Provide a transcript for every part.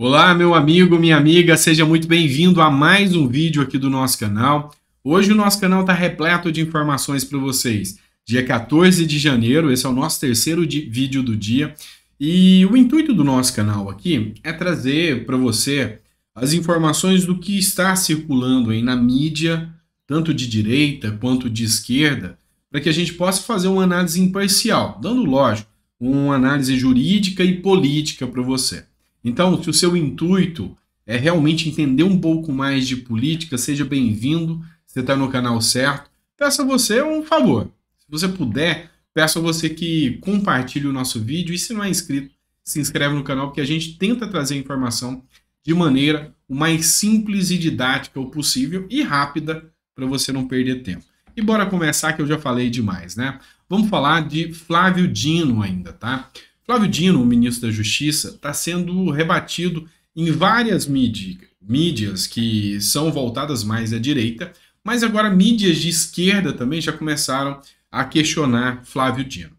Olá, meu amigo, minha amiga, seja muito bem-vindo a mais um vídeo aqui do nosso canal. Hoje o nosso canal está repleto de informações para vocês. Dia 14 de janeiro, esse é o nosso terceiro vídeo do dia. E o intuito do nosso canal aqui é trazer para você as informações do que está circulando aí na mídia, tanto de direita quanto de esquerda, para que a gente possa fazer uma análise imparcial, dando, lógico, uma análise jurídica e política para você. Então, se o seu intuito é realmente entender um pouco mais de política, seja bem-vindo, você está no canal certo. Peço a você um favor. Se você puder, peço a você que compartilhe o nosso vídeo e se não é inscrito, se inscreve no canal porque a gente tenta trazer informação de maneira o mais simples e didática possível e rápida para você não perder tempo. E bora começar que eu já falei demais, né? Vamos falar de Flávio Dino ainda, tá? Flávio Dino, o ministro da Justiça, está sendo rebatido em várias mídias que são voltadas mais à direita, mas agora mídias de esquerda também já começaram a questionar Flávio Dino.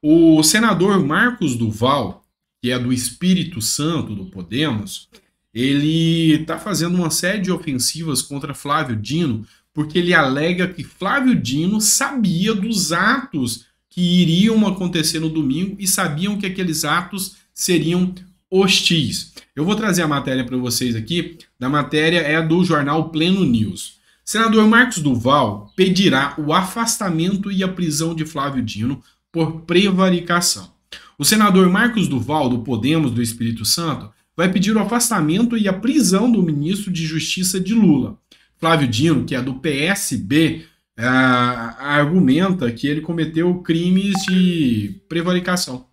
O senador Marcos Duval, que é do Espírito Santo do Podemos, ele está fazendo uma série de ofensivas contra Flávio Dino, porque ele alega que Flávio Dino sabia dos atos que iriam acontecer no domingo e sabiam que aqueles atos seriam hostis. Eu vou trazer a matéria para vocês aqui, da matéria é do jornal Pleno News. Senador Marcos Duval pedirá o afastamento e a prisão de Flávio Dino por prevaricação. O senador Marcos Duval, do Podemos do Espírito Santo, vai pedir o afastamento e a prisão do ministro de Justiça de Lula. Flávio Dino, que é do PSB, é, argumenta que ele cometeu crimes de prevaricação.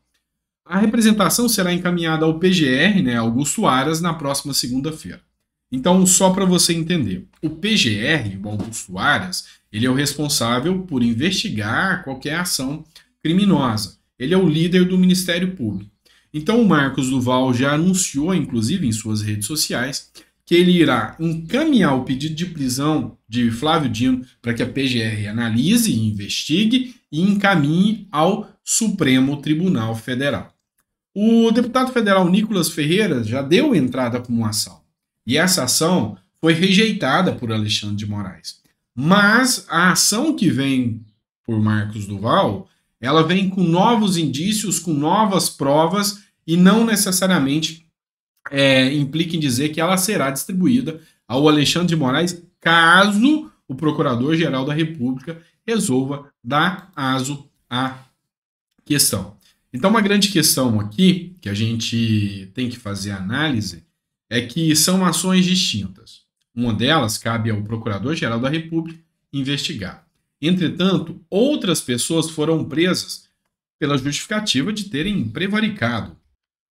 A representação será encaminhada ao PGR, né, Augusto Aras, na próxima segunda-feira. Então, só para você entender, o PGR, o Augusto Aras, ele é o responsável por investigar qualquer ação criminosa. Ele é o líder do Ministério Público. Então, o Marcos Duval já anunciou, inclusive em suas redes sociais, que ele irá encaminhar o pedido de prisão de Flávio Dino para que a PGR analise, investigue e encaminhe ao Supremo Tribunal Federal. O deputado federal Nicolas Ferreira já deu entrada com uma ação, e essa ação foi rejeitada por Alexandre de Moraes. Mas a ação que vem por Marcos Duval, ela vem com novos indícios, com novas provas e não necessariamente é, implica em dizer que ela será distribuída ao Alexandre de Moraes caso o Procurador-Geral da República resolva dar aso à questão. Então, uma grande questão aqui que a gente tem que fazer análise é que são ações distintas. Uma delas cabe ao Procurador-Geral da República investigar. Entretanto, outras pessoas foram presas pela justificativa de terem prevaricado,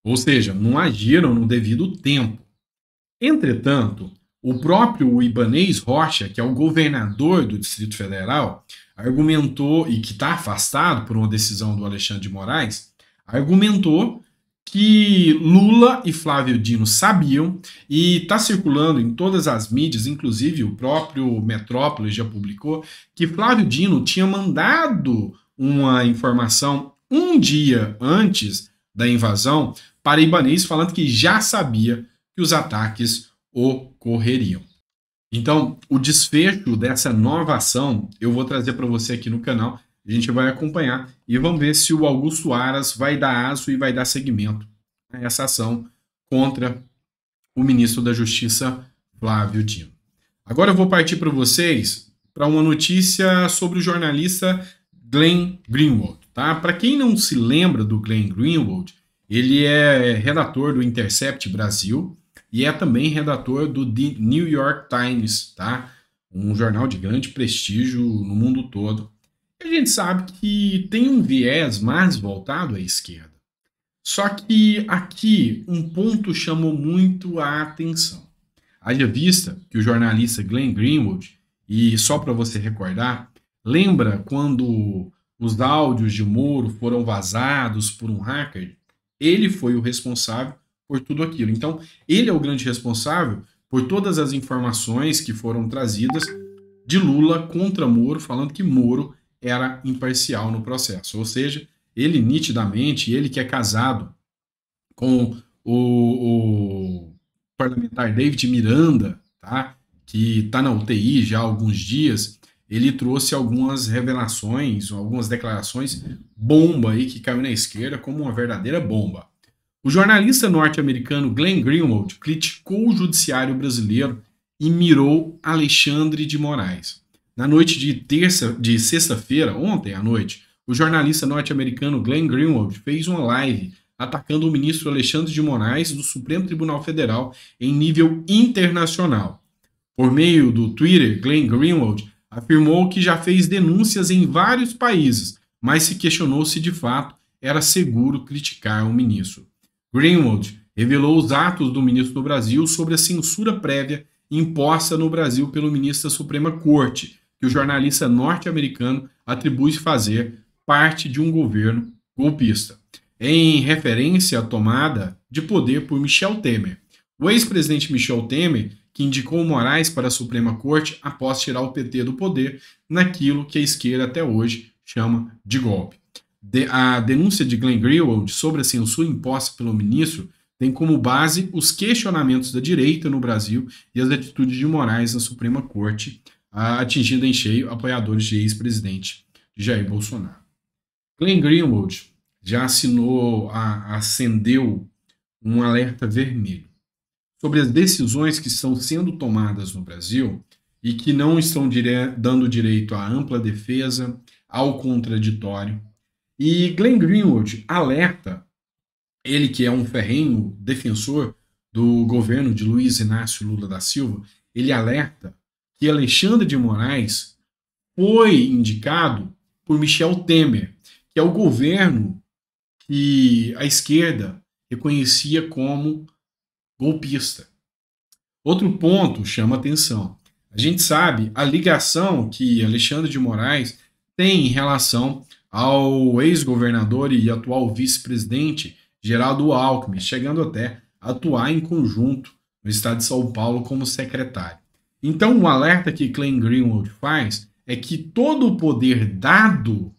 ou seja, não agiram no devido tempo. Entretanto, o próprio Ibanês Rocha, que é o governador do Distrito Federal, argumentou, e que está afastado por uma decisão do Alexandre de Moraes, argumentou que Lula e Flávio Dino sabiam e está circulando em todas as mídias, inclusive o próprio Metrópole já publicou, que Flávio Dino tinha mandado uma informação um dia antes da invasão, Paribanês falando que já sabia que os ataques ocorreriam. Então, o desfecho dessa nova ação eu vou trazer para você aqui no canal. A gente vai acompanhar e vamos ver se o Augusto Aras vai dar aso e vai dar seguimento a essa ação contra o ministro da Justiça, Flávio Dino. Agora eu vou partir para vocês para uma notícia sobre o jornalista Glenn Greenwald. Tá? Para quem não se lembra do Glenn Greenwald, ele é redator do Intercept Brasil e é também redator do The New York Times, tá? um jornal de grande prestígio no mundo todo. E a gente sabe que tem um viés mais voltado à esquerda. Só que aqui um ponto chamou muito a atenção. Haja vista que o jornalista Glenn Greenwald, e só para você recordar, lembra quando os áudios de Moro foram vazados por um hacker, ele foi o responsável por tudo aquilo. Então, ele é o grande responsável por todas as informações que foram trazidas de Lula contra Moro, falando que Moro era imparcial no processo. Ou seja, ele nitidamente, ele que é casado com o, o parlamentar David Miranda, tá? que está na UTI já há alguns dias, ele trouxe algumas revelações, algumas declarações bomba aí que caiu na esquerda como uma verdadeira bomba. O jornalista norte-americano Glenn Greenwald criticou o judiciário brasileiro e mirou Alexandre de Moraes. Na noite de terça, de sexta-feira, ontem à noite, o jornalista norte-americano Glenn Greenwald fez uma live atacando o ministro Alexandre de Moraes do Supremo Tribunal Federal em nível internacional. Por meio do Twitter, Glenn Greenwald afirmou que já fez denúncias em vários países, mas se questionou se de fato era seguro criticar o ministro. Greenwald revelou os atos do ministro do Brasil sobre a censura prévia imposta no Brasil pelo ministro da Suprema Corte, que o jornalista norte-americano atribui fazer parte de um governo golpista. Em referência à tomada de poder por Michel Temer. O ex-presidente Michel Temer que indicou Moraes para a Suprema Corte após tirar o PT do poder naquilo que a esquerda até hoje chama de golpe. De, a denúncia de Glenn Greenwald sobre a censura imposta pelo ministro tem como base os questionamentos da direita no Brasil e as atitudes de Moraes na Suprema Corte, atingindo em cheio apoiadores de ex-presidente Jair Bolsonaro. Glenn Greenwald já assinou, a, acendeu um alerta vermelho sobre as decisões que estão sendo tomadas no Brasil e que não estão dire dando direito à ampla defesa, ao contraditório. E Glenn Greenwald alerta, ele que é um ferrenho defensor do governo de Luiz Inácio Lula da Silva, ele alerta que Alexandre de Moraes foi indicado por Michel Temer, que é o governo que a esquerda reconhecia como golpista. Outro ponto chama atenção. A gente sabe a ligação que Alexandre de Moraes tem em relação ao ex-governador e atual vice-presidente Geraldo Alckmin, chegando até a atuar em conjunto no estado de São Paulo como secretário. Então, o um alerta que Glenn Greenwald faz é que todo o poder dado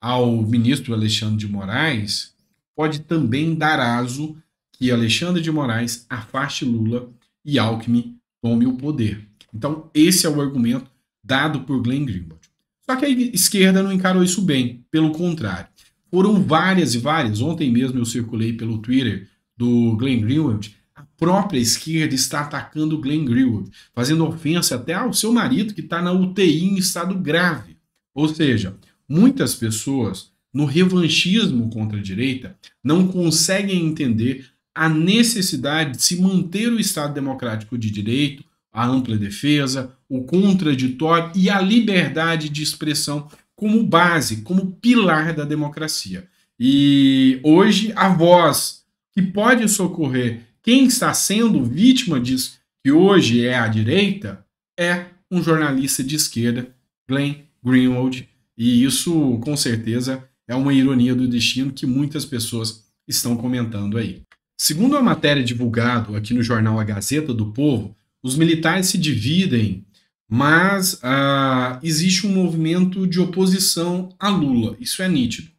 ao ministro Alexandre de Moraes pode também dar aso que Alexandre de Moraes afaste Lula e Alckmin tome o poder. Então, esse é o argumento dado por Glenn Greenwald. Só que a esquerda não encarou isso bem, pelo contrário. Foram várias e várias, ontem mesmo eu circulei pelo Twitter do Glenn Greenwald, a própria esquerda está atacando Glenn Greenwald, fazendo ofensa até ao seu marido que está na UTI em estado grave. Ou seja, muitas pessoas no revanchismo contra a direita não conseguem entender a necessidade de se manter o Estado democrático de direito, a ampla defesa, o contraditório e a liberdade de expressão como base, como pilar da democracia. E hoje a voz que pode socorrer quem está sendo vítima disso, que hoje é a direita, é um jornalista de esquerda, Glenn Greenwald, e isso com certeza é uma ironia do destino que muitas pessoas estão comentando aí. Segundo a matéria divulgada aqui no jornal A Gazeta do Povo, os militares se dividem, mas ah, existe um movimento de oposição a Lula. Isso é nítido.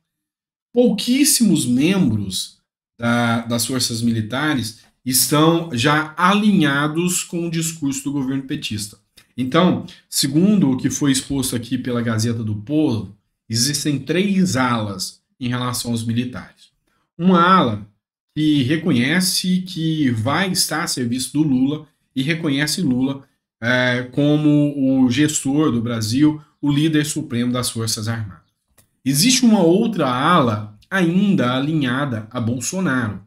Pouquíssimos membros da, das forças militares estão já alinhados com o discurso do governo petista. Então, segundo o que foi exposto aqui pela Gazeta do Povo, existem três alas em relação aos militares. Uma ala que reconhece que vai estar a serviço do Lula e reconhece Lula é, como o gestor do Brasil, o líder supremo das Forças Armadas. Existe uma outra ala ainda alinhada a Bolsonaro.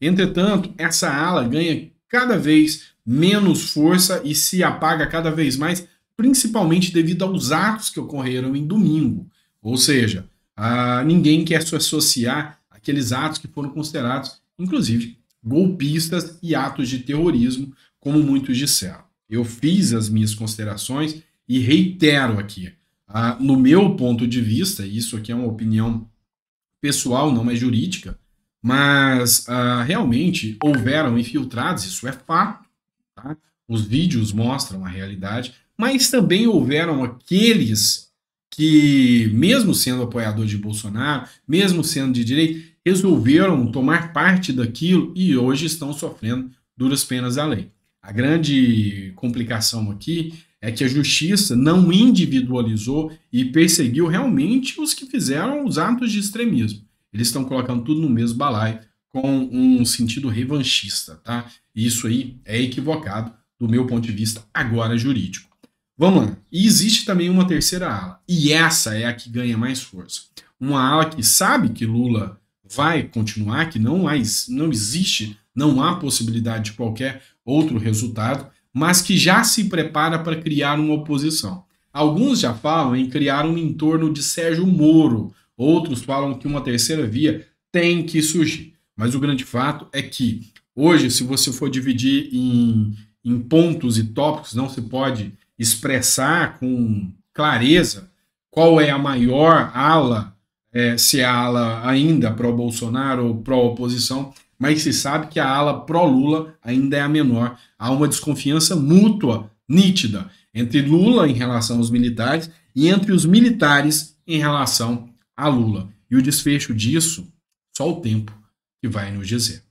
Entretanto, essa ala ganha cada vez menos força e se apaga cada vez mais, principalmente devido aos atos que ocorreram em domingo. Ou seja, ah, ninguém quer se associar aqueles atos que foram considerados, inclusive, golpistas e atos de terrorismo, como muitos disseram. Eu fiz as minhas considerações e reitero aqui, ah, no meu ponto de vista, isso aqui é uma opinião pessoal, não é jurídica, mas ah, realmente houveram infiltrados, isso é fato. Tá? Os vídeos mostram a realidade, mas também houveram aqueles que, mesmo sendo apoiador de Bolsonaro, mesmo sendo de direito, resolveram tomar parte daquilo e hoje estão sofrendo duras penas da lei. A grande complicação aqui é que a justiça não individualizou e perseguiu realmente os que fizeram os atos de extremismo. Eles estão colocando tudo no mesmo balaio com um sentido revanchista, tá? Isso aí é equivocado do meu ponto de vista agora jurídico. Vamos lá. E existe também uma terceira ala. E essa é a que ganha mais força. Uma ala que sabe que Lula vai continuar, que não, há, não existe, não há possibilidade de qualquer outro resultado, mas que já se prepara para criar uma oposição. Alguns já falam em criar um entorno de Sérgio Moro, outros falam que uma terceira via tem que surgir. Mas o grande fato é que hoje, se você for dividir em, em pontos e tópicos, não se pode expressar com clareza qual é a maior ala, é, se é a ala ainda pró-Bolsonaro ou pró-oposição, mas se sabe que a ala pró-Lula ainda é a menor. Há uma desconfiança mútua, nítida, entre Lula em relação aos militares e entre os militares em relação a Lula. E o desfecho disso, só o tempo que vai nos dizer.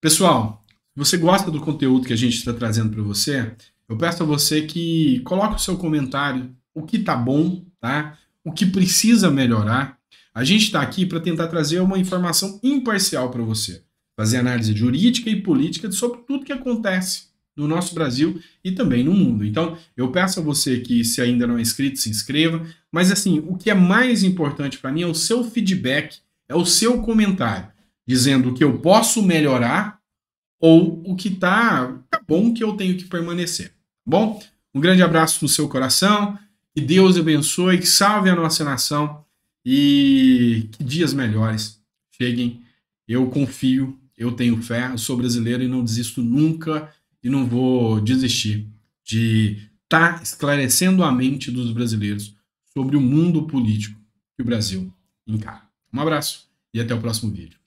Pessoal, você gosta do conteúdo que a gente está trazendo para você, eu peço a você que coloque o seu comentário, o que tá bom, tá? O que precisa melhorar. A gente está aqui para tentar trazer uma informação imparcial para você, fazer análise jurídica e política sobre tudo que acontece no nosso Brasil e também no mundo. Então, eu peço a você que, se ainda não é inscrito, se inscreva. Mas, assim, o que é mais importante para mim é o seu feedback, é o seu comentário, dizendo o que eu posso melhorar ou o que tá, tá bom que eu tenho que permanecer. Bom, um grande abraço no seu coração, que Deus abençoe, que salve a nossa nação e que dias melhores cheguem. Eu confio, eu tenho fé, eu sou brasileiro e não desisto nunca e não vou desistir de estar tá esclarecendo a mente dos brasileiros sobre o mundo político que o Brasil encara. Um abraço e até o próximo vídeo.